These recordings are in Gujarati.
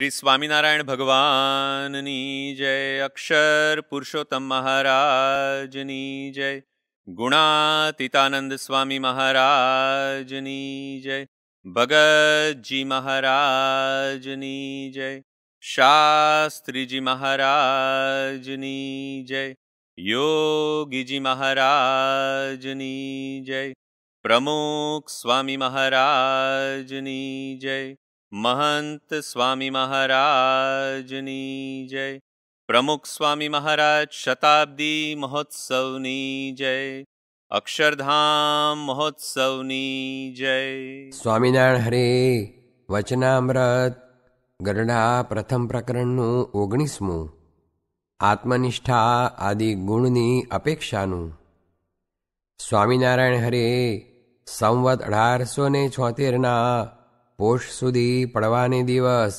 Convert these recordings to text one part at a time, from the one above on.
श्री स्वामीनारायण भगवान नी जय अक्षर पुरुषोत्तम महाराज नी जय गुणातीतानंद स्वामी महाराज नी जय भगत जी महाराज नी जय शास्त्री जी महाराज नी जय योगी जी महाराज नी जय प्रमुख स्वामी महाराज महाराजनी जय મહંત સ્વામી મહારાજની જય પ્રમુખ સ્વામી મહારાજ શતાબ્દી મહોત્સવની જય અક્ષરધામ મહોત્સવની જય સ્વામિનારાયણ હરે વચનામૃત ગરડા પ્રથમ પ્રકરણનું ઓગણીસમું આત્મનિષ્ઠા આદિ ગુણની અપેક્ષાનું સ્વામિનારાયણ હરે સંવત અઢારસો ને છોતેરના પોષ સુધી પડવાની દિવસ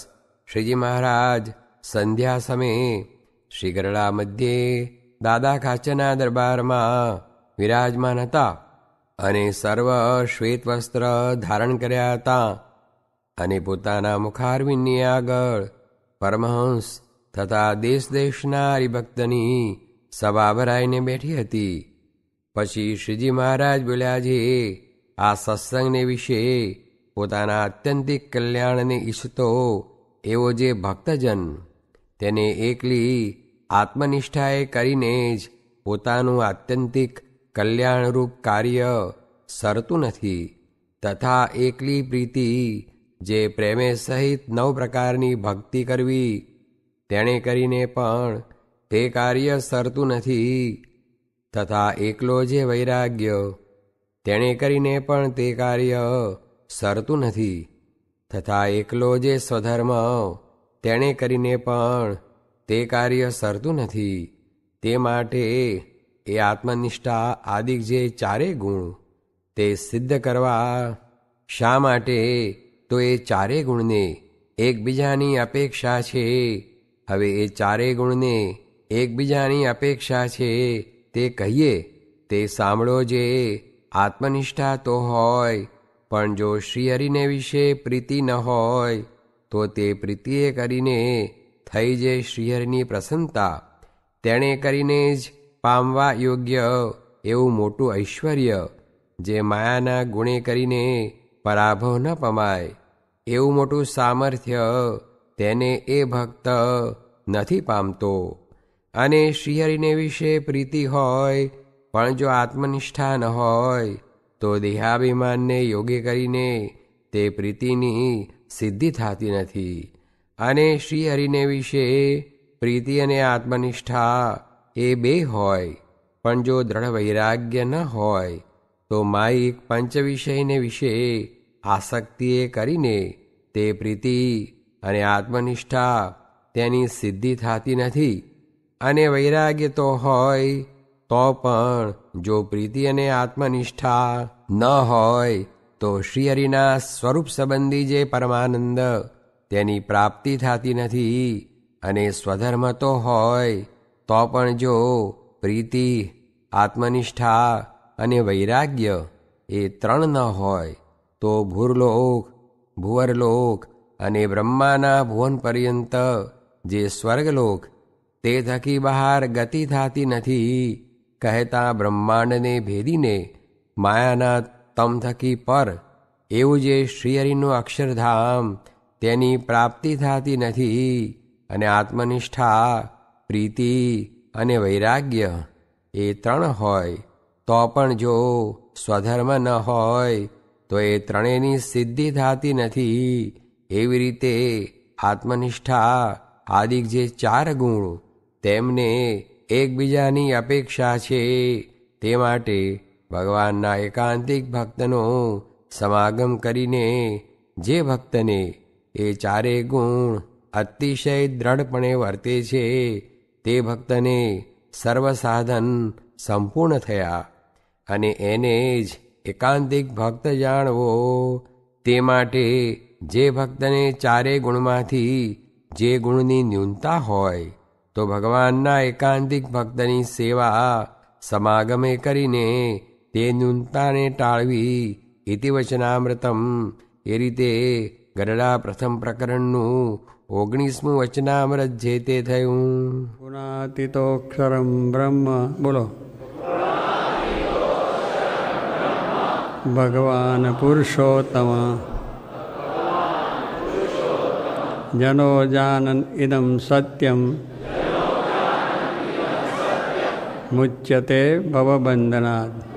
શ્રીજી મહારાજ સંધ્યા સમયે શ્રી ગરડા મધ્યે દાદા કાચના દરબારમાં વિરાજમાન હતા અને સર્વ શ્વેત વસ્ત્ર ધારણ કર્યા હતા અને પોતાના મુખારવિંદની આગળ પરમહંસ તથા દેશ દેશના હરિભક્તની સભા ભરાઈને બેઠી હતી પછી શ્રીજી મહારાજ બોલ્યા જે આ સત્સંગને વિશે પોતાના આત્યંતિક કલ્યાણને ઈચ્છતો એવો જે ભક્તજન તેને એકલી આત્મનિષ્ઠાએ કરીને જ પોતાનું આત્યંતિક કલ્યાણરૂપ કાર્ય સરતું નથી તથા એકલી પ્રીતિ જે પ્રેમે સહિત નવ પ્રકારની ભક્તિ કરવી તેણે કરીને પણ તે કાર્ય સરતું નથી તથા એકલો જે વૈરાગ્ય તેણે કરીને પણ તે કાર્ય સરતું નથી તથા એકલો જે સ્વધર્મ તેણે કરીને પણ તે કાર્ય સરતું નથી તે માટે એ આત્મનિષ્ઠા આદિક જે ચારે ગુણ તે સિદ્ધ કરવા શા માટે તો એ ચારેય ગુણને એકબીજાની અપેક્ષા છે હવે એ ચારેય ગુણને એકબીજાની અપેક્ષા છે તે કહીએ તે સાંભળો જે આત્મનિષ્ઠા તો હોય પણ જો શ્રી વિશે પ્રીતિ ન હોય તો તે પ્રીતિએ કરીને થઈ જે શ્રીહરિની પ્રસન્નતા તેણે કરીને જ પામવા યોગ્ય એવું મોટું ઐશ્વર્ય જે માયાના ગુણે કરીને પરાભવ ન પમાય એવું મોટું સામર્થ્ય તેને એ ભક્ત નથી પામતો અને શ્રીહરિને વિશે પ્રીતિ હોય પણ જો આત્મનિષ્ઠા ન હોય તો દેહાભિમાનને યોગ્ય કરીને તે પ્રીતિની સિદ્ધિ થતી નથી અને શ્રીહરિને વિશે પ્રીતિ અને આત્મનિષ્ઠા એ બે હોય પણ જો દ્રઢ વૈરાગ્ય ન હોય તો માઈક પંચ વિષયને વિશે આસક્તિએ કરીને તે પ્રીતિ અને આત્મનિષ્ઠા તેની સિદ્ધિ થતી નથી અને વૈરાગ્ય તો હોય તો પણ જો પ્રીતિ અને આત્મનિષ્ઠા ન હોય તો શ્રીહરિના સ્વરૂપ સંબંધી જે પરમાનંદ તેની પ્રાપ્તિ થતી નથી અને સ્વધર્મ તો હોય તો પણ જો પ્રીતિ આત્મનિષ્ઠા અને વૈરાગ્ય એ ત્રણ ન હોય તો ભૂરલોક ભુવરલોક અને બ્રહ્માના ભુવન પર્યંત જે સ્વર્ગલોક તે થકી બહાર ગતિ થતી નથી કહેતા બ્રહ્માંડને ભેદીને માયાના તમ થકી પર એવું જે શ્રીહરિનું અક્ષરધામ તેની પ્રાપ્તિ થતી નથી અને આત્મનિષ્ઠા પ્રીતિ અને વૈરાગ્ય એ ત્રણ હોય તો પણ જો સ્વધર્મ ન હોય તો એ ત્રણેયની સિદ્ધિ થતી નથી એવી રીતે આત્મનિષ્ઠા આદિક જે ચાર ગુણ તેમને એકબીજાની અપેક્ષા છે તે માટે ભગવાનના એકાંતિક ભક્તનો સમાગમ કરીને જે ભક્તને એ ચારે ગુણ અતિશય દ્રઢપણે વર્તે છે તે ભક્તને સર્વસાધન સંપૂર્ણ થયા અને એને જ એકાંતિક ભક્ત જાણવો તે માટે જે ભક્તને ચારે ગુણમાંથી જે ગુણની ન્યૂનતા હોય તો ભગવાનના એકાંતિક ભક્તની સેવા સમાગમે કરીને તે ન્યૂનતાને ટાળવી ઇતિ વચનામૃતમ એ રીતે ગરડા પ્રથમ પ્રકરણનું ઓગણીસમું વચનામૃત જે તે થયું ગુણાતીતોક્ષરમ બ્રહ્મ બોલો ભગવાન પુરુષોત્તમ જનો જાનન ઇદમ સત્યમ મુચ્યતે ભવબંધનાથ